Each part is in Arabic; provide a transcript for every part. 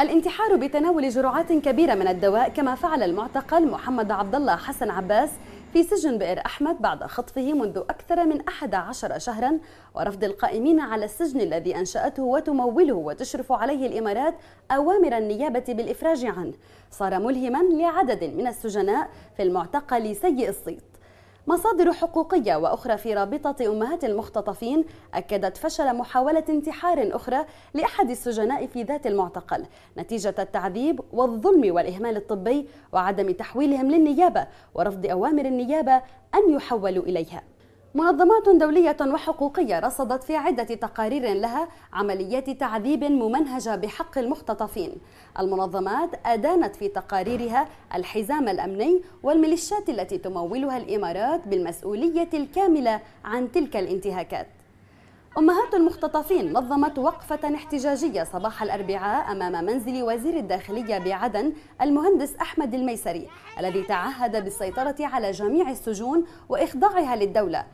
الانتحار بتناول جرعات كبيرة من الدواء كما فعل المعتقل محمد عبد الله حسن عباس في سجن بئر أحمد بعد خطفه منذ أكثر من 11 شهرا ورفض القائمين على السجن الذي أنشأته وتموله وتشرف عليه الإمارات أوامر النيابة بالإفراج عنه صار ملهما لعدد من السجناء في المعتقل سيء الصيت مصادر حقوقية وأخرى في رابطة أمهات المختطفين أكدت فشل محاولة انتحار أخرى لأحد السجناء في ذات المعتقل نتيجة التعذيب والظلم والإهمال الطبي وعدم تحويلهم للنيابة ورفض أوامر النيابة أن يحولوا إليها منظمات دولية وحقوقية رصدت في عدة تقارير لها عمليات تعذيب ممنهجة بحق المختطفين. المنظمات أدانت في تقاريرها الحزام الأمني والميليشيات التي تمولها الإمارات بالمسؤولية الكاملة عن تلك الانتهاكات. أمهات المختطفين نظمت وقفة احتجاجية صباح الأربعاء أمام منزل وزير الداخلية بعدن المهندس أحمد الميسري الذي تعهد بالسيطرة على جميع السجون وإخضاعها للدولة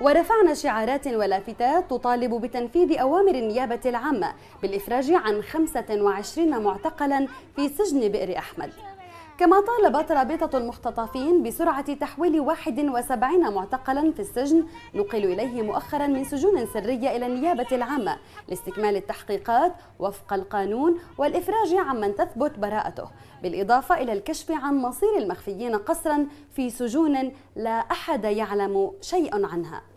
ورفعنا شعارات ولافتات تطالب بتنفيذ أوامر النيابة العامة بالإفراج عن 25 معتقلا في سجن بئر أحمد كما طالبت رابطة المختطفين بسرعة تحويل 71 معتقلا في السجن نقل إليه مؤخرا من سجون سرية إلى النيابة العامة لاستكمال التحقيقات وفق القانون والإفراج عمن تثبت براءته بالإضافة إلى الكشف عن مصير المخفيين قسرا في سجون لا أحد يعلم شيء عنها